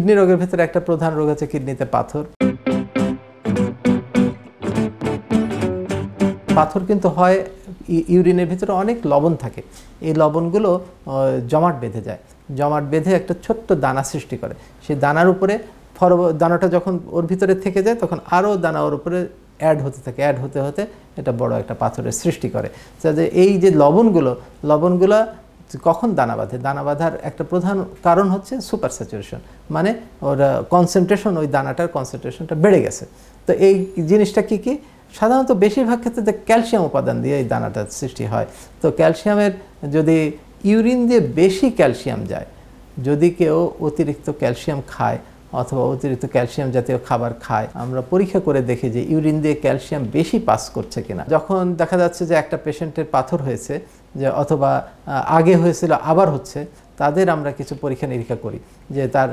Kidney রোগের ভেতরে একটা প্রধান রোগ আছে কিডনিতে পাথর পাথর কিন্তু হয় ইউরিনের ভিতরে অনেক লবণ থাকে এই লবণগুলো জমাট বেঁধে যায় জমাট বেঁধে একটা ছোট্ট দানা সৃষ্টি করে সেই দানার উপরে ফর দানাটা যখন ওর ভিতরে থেকে যায় তখন আরও দানা ওর উপরে অ্যাড হতে থাকে অ্যাড হতে হতে এটা বড় একটা পাথরের সৃষ্টি করে যে এই যে লবণগুলো লবণগুলো কখন দানা বাঁধে দানা বাঁধার একটা প্রধান কারণ হচ্ছে সুপার স্যাচুরেশন মানে ওর কনসেন্ট্রেশন ওই দানাটার কনসেন্ট্রেশনটা বেড়ে গেছে তো এই জিনিসটা কি কি সাধারণত বেশিরভাগ ক্ষেত্রে ক্যালসিয়াম উপাদান দিয়ে এই দানাটার সৃষ্টি হয় তো ক্যালসিয়ামের যদি ইউরিন দিয়ে বেশি ক্যালসিয়াম যায় যদি কেউ অতিরিক্ত ক্যালসিয়াম খায় অথবা অতিরিক্ত ক্যালসিয়াম জাতীয় খাবার খায় আমরা পরীক্ষা করে দেখি যে ইউরিন দিয়ে ক্যালসিয়াম বেশি পাস করছে কিনা যখন দেখা যাচ্ছে যে একটা পেশেন্টের পাথর হয়েছে যে অথবা আগে হয়েছিল আবার হচ্ছে তাদের আমরা কিছু পরীক্ষা নিরীক্ষা করি যে তার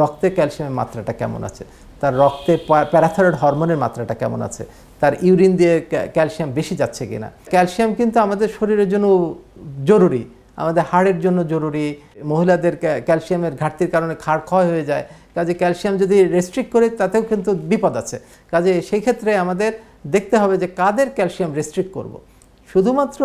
রক্তে ক্যালসিয়ামের মাত্রাটা কেমন আছে তার রক্তে প্যারাথরয়েড হরমোনের মাত্রাটা কেমন আছে তার ইউরিন দিয়ে ক্যালসিয়াম বেশি যাচ্ছে কিনা ক্যালসিয়াম কিন্তু আমাদের শরীরের জন্য জরুরি আমাদের হাড়ের জন্য জরুরি মহিলাদের ক্যালসিয়ামের ঘাটতির কারণে খাড় ক্ষয় হয়ে যায় কাজে ক্যালসিয়াম যদি রেস্ট্রিক্ট করে তাতেও কিন্তু বিপদ আছে কাজে সেই ক্ষেত্রে আমাদের দেখতে হবে যে কাদের ক্যালসিয়াম রেস্ট্রিক্ট করব। শুধুমাত্র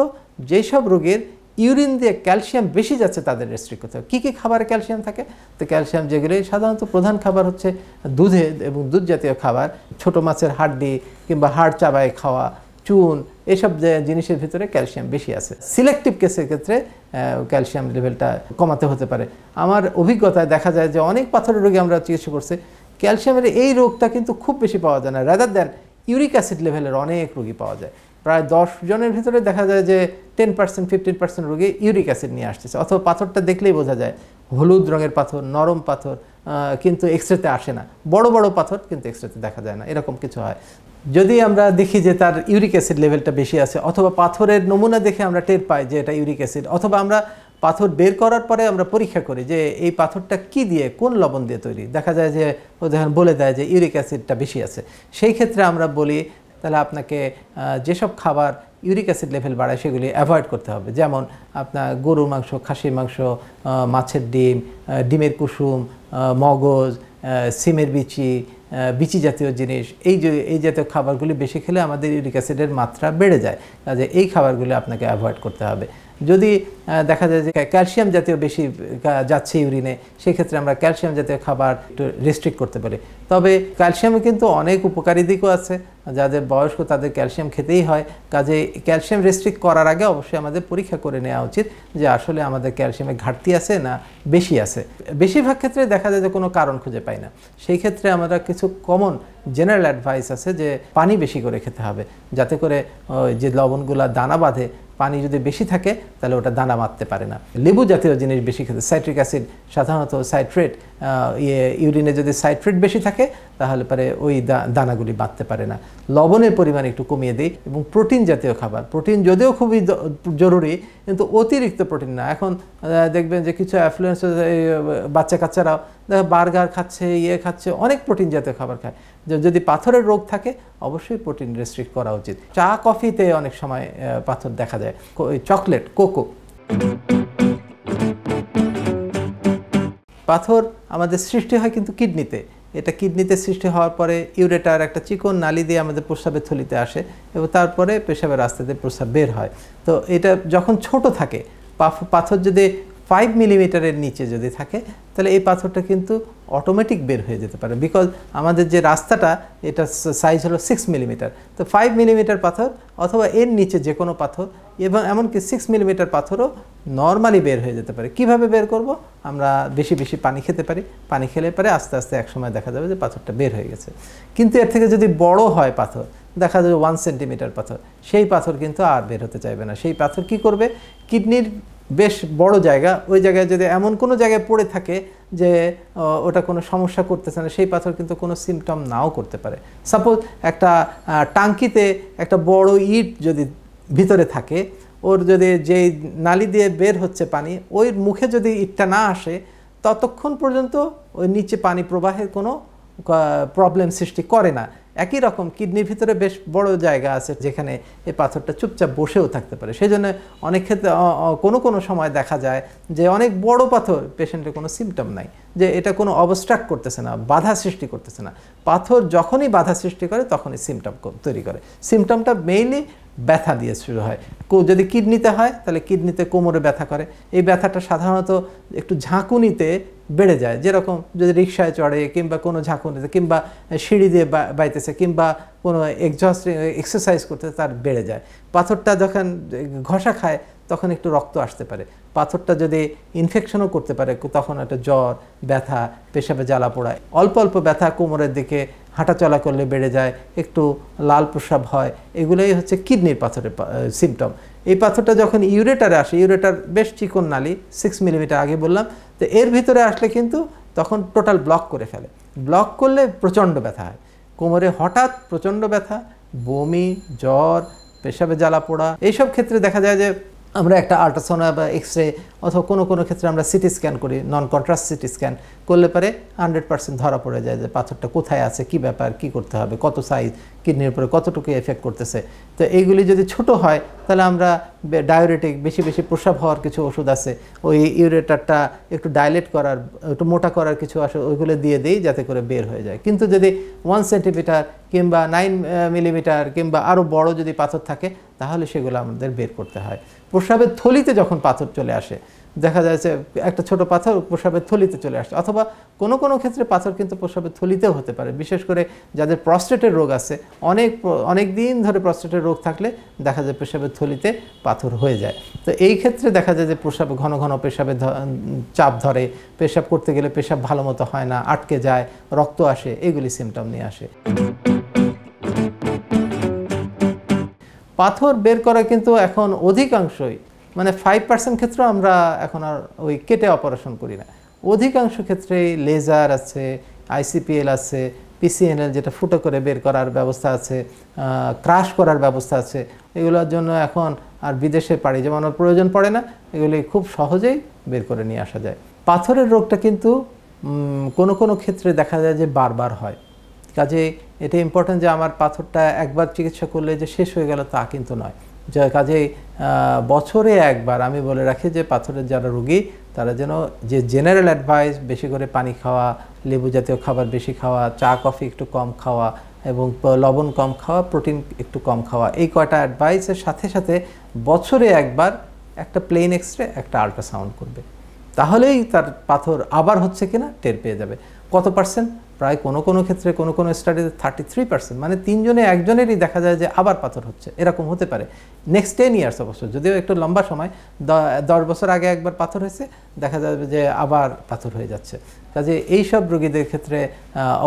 যেসব রোগের ইউরিন দিয়ে ক্যালসিয়াম বেশি যাচ্ছে তাদের রেস্ট্রিক্ট করতে হবে কী কী খাবারে ক্যালসিয়াম থাকে তো ক্যালসিয়াম যেগুলো সাধারণত প্রধান খাবার হচ্ছে দুধে এবং দুধ জাতীয় খাবার ছোট মাছের হাড্ডি কিংবা হাড় চাবায় খাওয়া চুন এসব জিনিসের ভিতরে ক্যালসিয়াম বেশি আছে সিলেক্টিভ কেসের ক্ষেত্রে ক্যালসিয়াম লেভেলটা কমাতে হতে পারে আমার অভিজ্ঞতায় দেখা যায় যে অনেক পাথরের রোগী আমরা চিকিৎসা করছি ক্যালসিয়ামের এই রোগটা কিন্তু খুব বেশি পাওয়া যায় না রাদার দেন ইউরিক অ্যাসিড লেভেলের অনেক রোগী পাওয়া যায় প্রায় দশ জনের ভিতরে দেখা যায় যে টেন পার্সেন্ট ফিফটিন পার্সেন্ট রোগী ইউরিক অ্যাসিড নিয়ে আসতেছে অথবা পাথরটা দেখলেই বোঝা যায় হলুদ রঙের পাথর নরম পাথর কিন্তু এক্সরেতে আসে না বড় বড় পাথর কিন্তু এক্সরেতে দেখা যায় না এরকম কিছু হয় যদি আমরা দেখি যে তার ইউরিক অ্যাসিড লেভেলটা বেশি আছে অথবা পাথরের নমুনা দেখে আমরা টের পাই যে এটা ইউরিক অ্যাসিড অথবা আমরা পাথর বের করার পরে আমরা পরীক্ষা করি যে এই পাথরটা কি দিয়ে কোন লবণ দিয়ে তৈরি দেখা যায় যে ও যখন বলে দেয় যে ইউরিক অ্যাসিডটা বেশি আছে সেই ক্ষেত্রে আমরা বলি তাহলে আপনাকে যেসব খাবার ইউরিক অ্যাসিড লেভেল বাড়ায় সেগুলি অ্যাভয়েড করতে হবে যেমন আপনার গরুর মাংস খাসির মাংস মাছের ডিম ডিমের কুসুম মগজ সিমের বিচি বিচি জাতীয় জিনিস এই যে এই জাতীয় খাবারগুলি বেশি খেলে আমাদের ইউরিক অ্যাসিডের মাত্রা বেড়ে যায় কাজে এই খাবারগুলি আপনাকে অ্যাভয়েড করতে হবে যদি দেখা যায় যে ক্যালসিয়াম জাতীয় বেশি যাচ্ছে ইউরিনে সেক্ষেত্রে আমরা ক্যালসিয়াম জাতীয় খাবার একটু রেস্ট্রিক্ট করতে পারি তবে ক্যালসিয়ামে কিন্তু অনেক উপকারী দিকও আছে যাদের বয়স্ক তাদের ক্যালসিয়াম খেতেই হয় কাজে ক্যালসিয়াম রেস্ট্রিক্ট করার আগে অবশ্যই আমাদের পরীক্ষা করে নেওয়া উচিত যে আসলে আমাদের ক্যালসিয়ামের ঘাটতি আছে না বেশি আছে বেশিরভাগ ক্ষেত্রে দেখা যায় যে কোনো কারণ খুঁজে পাই না সেই ক্ষেত্রে আমরা কিছু কমন জেনারেল অ্যাডভাইস আছে যে পানি বেশি করে খেতে হবে যাতে করে যে লবণগুলা দানা বাঁধে পানি যদি বেশি থাকে তাহলে ওটা দানা মারতে পারে না লেবু জাতীয় জিনিস বেশি খেতে সাইট্রিক অ্যাসিড সাধারণত সাইট্রেট ইয়ে, ইউরিনে যদি সাইট্রেট বেশি থাকে তাহলে পরে ওই দানাগুলি বাঁধতে পারে না লবণের পরিমাণ একটু কমিয়ে দিই এবং প্রোটিন জাতীয় খাবার প্রোটিন যদিও খুবই জরুরি কিন্তু অতিরিক্ত প্রোটিন না এখন দেখবেন যে কিছু অ্যাফ্লুয়েন্স বাচ্চা কাচ্চারাও বার্গার খাচ্ছে ইয়ে খাচ্ছে অনেক প্রোটিন জাতীয় খাবার খায় যদি পাথরের রোগ থাকে অবশ্যই প্রোটিন রেস্ট্রিক্ট করা উচিত চা কফিতে অনেক সময় পাথর দেখা যায় চকলেট কোকো পাথর আমাদের সৃষ্টি হয় কিন্তু কিডনিতে এটা কিডনিতে সৃষ্টি হওয়ার পরে ইউরেটার একটা চিকন নালি দিয়ে আমাদের প্রস্রাবের থলিতে আসে এবং তারপরে পেশাবের রাস্তাতে প্রস্রাব বের হয় তো এটা যখন ছোট থাকে পাথর যদি ফাইভ মিলিমিটারের নিচে যদি থাকে তাহলে এই পাথরটা কিন্তু অটোমেটিক বের হয়ে যেতে পারে বিকজ আমাদের যে রাস্তাটা এটা সাইজ হলো সিক্স মিলিমিটার তো ফাইভ মিলিমিটার পাথর অথবা এর নিচে যে কোনো পাথর এবং এমনকি সিক্স মিলিমিটার পাথরও নর্মালি বের হয়ে যেতে পারে কিভাবে বের করব আমরা বেশি বেশি পানি খেতে পারি পানি খেলে পরে আস্তে আস্তে একসময় দেখা যাবে যে পাথরটা বের হয়ে গেছে কিন্তু এর থেকে যদি বড় হয় পাথর দেখা যাবে ওয়ান সেন্টিমিটার পাথর সেই পাথর কিন্তু আর বের হতে চাইবে না সেই পাথর কি করবে কিডনির বেশ বড় জায়গা ওই জায়গায় যদি এমন কোনো জায়গায় পড়ে থাকে যে ওটা কোনো সমস্যা করতেছে না সেই পাথর কিন্তু কোনো সিমটম নাও করতে পারে সাপোজ একটা টাঙ্কিতে একটা বড় ইট যদি ভিতরে থাকে ওর যদি যেই নালি দিয়ে বের হচ্ছে পানি ওই মুখে যদি ইটটা না আসে ততক্ষণ পর্যন্ত ওই নিচে পানি প্রবাহের কোনো প্রবলেম সৃষ্টি করে না একই রকম কিডনির ভিতরে বেশ বড় জায়গা আছে যেখানে এই পাথরটা চুপচাপ বসেও থাকতে পারে সেই জন্য অনেক ক্ষেত্রে কোনো কোনো সময় দেখা যায় যে অনেক বড় পাথর পেশেন্টের কোনো সিমটম নাই যে এটা কোনো অবস্ট্রাক করতেছে না বাধা সৃষ্টি করতেছে না পাথর যখনই বাধা সৃষ্টি করে তখনই সিমটম তৈরি করে সিমটমটা মেইনলি ব্যথা দিয়ে শুরু হয় যদি কিডনিতে হয় তাহলে কিডনিতে কোমরে ব্যথা করে এই ব্যথাটা সাধারণত একটু ঝাঁকুনিতে বেড়ে যায় যেরকম যদি রিক্সায় চড়ে কিংবা কোনো ঝাঁকুনিতে কিংবা সিঁড়ি দিয়ে বাইতেছে কিংবা কোনো এক্সস্ট এক্সারসাইজ করতে তার বেড়ে যায় পাথরটা যখন ঘষা খায় তখন একটু রক্ত আসতে পারে পাথরটা যদি ইনফেকশনও করতে পারে তখন একটা জ্বর ব্যথা পেশাবে জ্বালা পোড়ায় অল্প অল্প ব্যথা কোমরের দিকে হাঁটা চলা করলে বেড়ে যায় একটু লাল প্রস্রাব হয় এগুলোই হচ্ছে কিডনির পাথরের সিমটম এই পাথরটা যখন ইউরেটারে আসে ইউরেটার বেশ চিকন নালি সিক্স মিলিমিটার আগে বললাম তো এর ভিতরে আসলে কিন্তু তখন টোটাল ব্লক করে ফেলে ব্লক করলে প্রচণ্ড ব্যথা হয় কোমরে হঠাৎ প্রচণ্ড ব্যথা বমি জ্বর পেশাবে জ্বালা পোড়া এইসব ক্ষেত্রে দেখা যায় যে আমরা একটা আল্ট্রাসোনা বা এক্স রে অথবা কোনো কোনো ক্ষেত্রে আমরা সিটি স্ক্যান করি নন কন্ট্রাস্ট সিটি স্ক্যান করলে পারে হান্ড্রেড পার্সেন্ট ধরা পড়ে যায় যে পাথরটা কোথায় আছে কি ব্যাপার কি করতে হবে কত সাইজ কিডনির উপরে কতটুকু এফেক্ট করতেছে তো এইগুলি যদি ছোট হয় তাহলে আমরা ডায়োরেটিক বেশি বেশি প্রসাব হওয়ার কিছু ওষুধ আছে ওই ইউরেটারটা একটু ডাইলেট করার একটু মোটা করার কিছু আসে ওইগুলো দিয়ে দিই যাতে করে বের হয়ে যায় কিন্তু যদি ওয়ান সেন্টিমিটার কিংবা নাইন মিলিমিটার কিংবা আরও বড় যদি পাথর থাকে তাহলে সেগুলো আমাদের বের করতে হয় প্রস্রাবের থলিতে যখন পাথর চলে আসে দেখা যায় যে একটা ছোট পাথর প্রস্রাবের থলিতে চলে আসছে অথবা কোনো কোনো ক্ষেত্রে পাথর কিন্তু প্রস্রাবের থলিতেও হতে পারে বিশেষ করে যাদের প্রস্টেটের রোগ আছে অনেক অনেক দিন ধরে প্রস্টেটের রোগ থাকলে দেখা যায় প্রস্রাবের থলিতে পাথর হয়ে যায় তো এই ক্ষেত্রে দেখা যায় যে প্রস্রাব ঘন ঘন পেশাবে চাপ ধরে পেশাব করতে গেলে পেশাব ভালো মতো হয় না আটকে যায় রক্ত আসে এগুলি সিমটম নিয়ে আসে পাথর বের করা কিন্তু এখন অধিকাংশই মানে ফাইভ পার্সেন্ট ক্ষেত্রে আমরা এখন আর ওই কেটে অপারেশন করি না অধিকাংশ ক্ষেত্রেই লেজার আছে আইসিপিএল আছে পিসিএনএল যেটা ফুটো করে বের করার ব্যবস্থা আছে ক্রাশ করার ব্যবস্থা আছে এগুলোর জন্য এখন আর বিদেশে পাড়ি জমানোর প্রয়োজন পড়ে না এগুলি খুব সহজেই বের করে নিয়ে আসা যায় পাথরের রোগটা কিন্তু কোনো কোনো ক্ষেত্রে দেখা যায় যে বারবার হয় কাজে এটা ইম্পর্ট্যান্ট যে আমার পাথরটা একবার চিকিৎসা করলে যে শেষ হয়ে গেল তা কিন্তু নয় যে কাজেই বছরে একবার আমি বলে রাখি যে পাথরের যারা রুগী তারা যেন যে জেনারেল অ্যাডভাইস বেশি করে পানি খাওয়া লেবু জাতীয় খাবার বেশি খাওয়া চা কফি একটু কম খাওয়া এবং লবণ কম খাওয়া প্রোটিন একটু কম খাওয়া এই কয়টা অ্যাডভাইসের সাথে সাথে বছরে একবার একটা প্লেন এক্স রে একটা আল্ট্রাসাউন্ড করবে তাহলেই তার পাথর আবার হচ্ছে কিনা টের পেয়ে যাবে কত পার্সেন্ট প্রায় কোনো কোনো ক্ষেত্রে কোনো কোনো স্টাডিতে থার্টি থ্রি পার্সেন্ট মানে তিনজনে একজনেরই দেখা যায় যে আবার পাথর হচ্ছে এরকম হতে পারে নেক্সট টেন ইয়ার্স অবশ্য যদিও একটু লম্বা সময় দশ বছর আগে একবার পাথর হয়েছে দেখা যাবে যে আবার পাথর হয়ে যাচ্ছে কাজে এই সব রোগীদের ক্ষেত্রে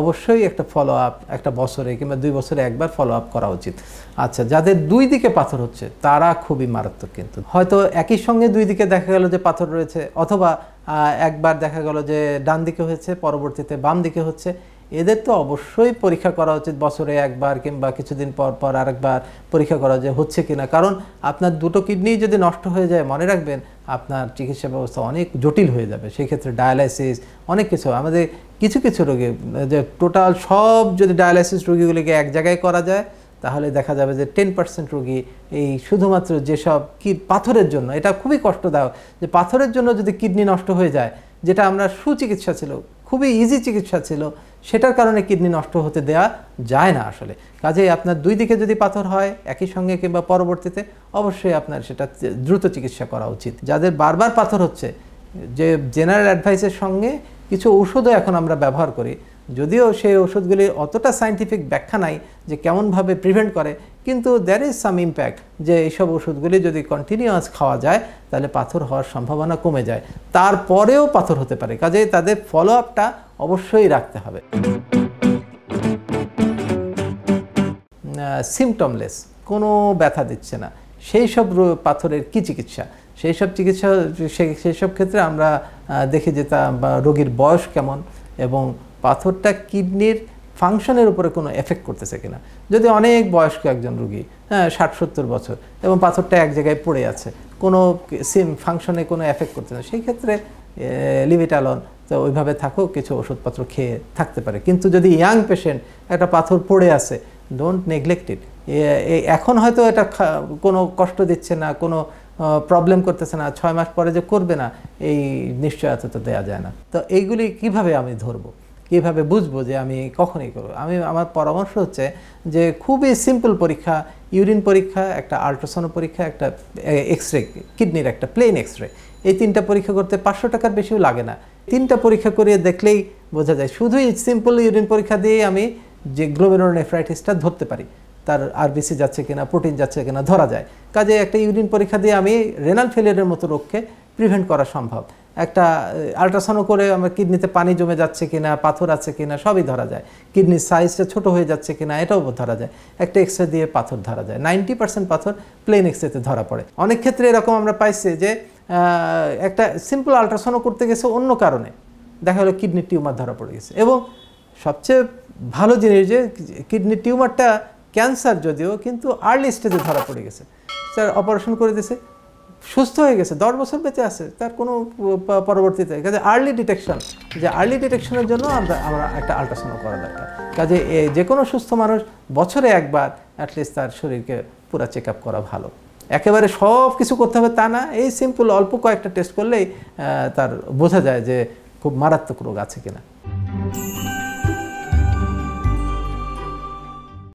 অবশ্যই একটা ফলো আপ একটা বছরে কিংবা দুই বছরে একবার ফলো আপ করা উচিত আচ্ছা যাদের দুই দিকে পাথর হচ্ছে তারা খুবই মারাত্মক কিন্তু হয়তো একই সঙ্গে দুই দিকে দেখা গেল যে পাথর রয়েছে অথবা একবার দেখা গেল যে ডান দিকে হয়েছে পরবর্তীতে বাম দিকে হচ্ছে এদের তো অবশ্যই পরীক্ষা করা উচিত বছরে একবার কিংবা কিছুদিন পর পর আরেকবার পরীক্ষা করা যে হচ্ছে কিনা কারণ আপনার দুটো কিডনি যদি নষ্ট হয়ে যায় মনে রাখবেন আপনার চিকিৎসা ব্যবস্থা অনেক জটিল হয়ে যাবে সেই ক্ষেত্রে ডায়ালাইসিস অনেক কিছু আমাদের কিছু কিছু রোগী যে টোটাল সব যদি ডায়ালাইসিস রোগীগুলিকে এক জায়গায় করা যায় তাহলে দেখা যাবে যে টেন পার্সেন্ট রোগী এই শুধুমাত্র যেসব কি পাথরের জন্য এটা খুবই কষ্টদায়ক যে পাথরের জন্য যদি কিডনি নষ্ট হয়ে যায় যেটা আমরা সুচিকিৎসা ছিল খুবই ইজি চিকিৎসা ছিল সেটার কারণে কিডনি নষ্ট হতে দেয়া যায় না আসলে কাজেই আপনার দুই দিকে যদি পাথর হয় একই সঙ্গে কিংবা পরবর্তীতে অবশ্যই আপনার সেটা দ্রুত চিকিৎসা করা উচিত যাদের বারবার পাথর হচ্ছে যে জেনারেল অ্যাডভাইসের সঙ্গে কিছু ওষুধও এখন আমরা ব্যবহার করি যদিও সেই ওষুধগুলি অতটা সাইন্টিফিক ব্যাখ্যা নাই যে কেমনভাবে প্রিভেন্ট করে কিন্তু দ্যার ইজ সাম ইম্প্যাক্ট যে এইসব ওষুধগুলি যদি কন্টিনিউয়াস খাওয়া যায় তাহলে পাথর হওয়ার সম্ভাবনা কমে যায় তারপরেও পাথর হতে পারে কাজেই তাদের ফলো আপটা অবশ্যই রাখতে হবে সিমটমলেস কোনো ব্যথা দিচ্ছে না সেই সব পাথরের কি চিকিৎসা সেই সব চিকিৎসা সেই সব ক্ষেত্রে আমরা দেখি যে তা রোগীর বয়স কেমন এবং পাথরটা কিডনির ফাংশনের উপরে কোনো এফেক্ট করতেছে কিনা যদি অনেক বয়স্ক একজন রুগী হ্যাঁ ষাট সত্তর বছর এবং পাথরটা এক জায়গায় পড়ে আছে কোনো সিম ফাংশনে কোনো এফেক্ট করতেছে না সেই ক্ষেত্রে আলন তো ওইভাবে থাকো কিছু ওষুধপত্র খেয়ে থাকতে পারে কিন্তু যদি ইয়াং পেশেন্ট একটা পাথর পড়ে আছে ডোন্ট নেগলেক্ট ইট এখন হয়তো এটা কোনো কষ্ট দিচ্ছে না কোনো প্রবলেম করতেছে না ছয় মাস পরে যে করবে না এই নিশ্চয়তা তো দেওয়া যায় না তো এইগুলি কিভাবে আমি ধরবো কীভাবে বুঝবো যে আমি কখনই করবো আমি আমার পরামর্শ হচ্ছে যে খুবই সিম্পল পরীক্ষা ইউরিন পরীক্ষা একটা আল্ট্রাসাউন্ড পরীক্ষা একটা এক্স রে কিডনির একটা প্লেন এক্স রে এই তিনটা পরীক্ষা করতে পাঁচশো টাকার বেশিও লাগে না তিনটা পরীক্ষা করিয়ে দেখলেই বোঝা যায় শুধুই সিম্পল ইউরিন পরীক্ষা দিয়েই আমি যে গ্লোবেরোনেফ্রাইটিসটা ধরতে পারি তার আরবিসি যাচ্ছে কিনা প্রোটিন যাচ্ছে কিনা ধরা যায় কাজে একটা ইউরিন পরীক্ষা দিয়ে আমি রেনাল ফেলিয়ারের মতো রোগকে প্রিভেন্ট করা সম্ভব একটা আল্ট্রাসাউন্ড করে আমরা কিডনিতে পানি জমে যাচ্ছে কিনা পাথর আছে কিনা সবই ধরা যায় কিডনির সাইজটা ছোট হয়ে যাচ্ছে কিনা এটাও ধরা যায় একটা এক্সরে দিয়ে পাথর ধরা যায় নাইনটি পার্সেন্ট পাথর প্লেন এক্সরেতে ধরা পড়ে অনেক ক্ষেত্রে এরকম আমরা পাইছি যে একটা সিম্পল আল্ট্রাসাউন্ড করতে গেছে অন্য কারণে দেখা গেলো কিডনির টিউমার ধরা পড়ে গেছে এবং সবচেয়ে ভালো জিনিস যে কিডনির টিউমারটা ক্যান্সার যদিও কিন্তু আর্লি স্টেজে ধরা পড়ে গেছে স্যার অপারেশন করে দিয়েছে সুস্থ হয়ে গেছে দশ বছর বেঁচে আছে তার কোনো পরবর্তীতে কাজে আর্লি ডিটেকশন যে আর্লি ডিটেকশনের জন্য আমরা আমরা একটা আল্ট্রাসাউন্ড করা দরকার কাজে যে কোনো সুস্থ মানুষ বছরে একবার অ্যাটলিস্ট তার শরীরকে পুরো চেক আপ করা ভালো একেবারে সব কিছু করতে হবে তা না এই সিম্পল অল্প কয়েকটা টেস্ট করলেই তার বোঝা যায় যে খুব মারাত্মক রোগ আছে কিনা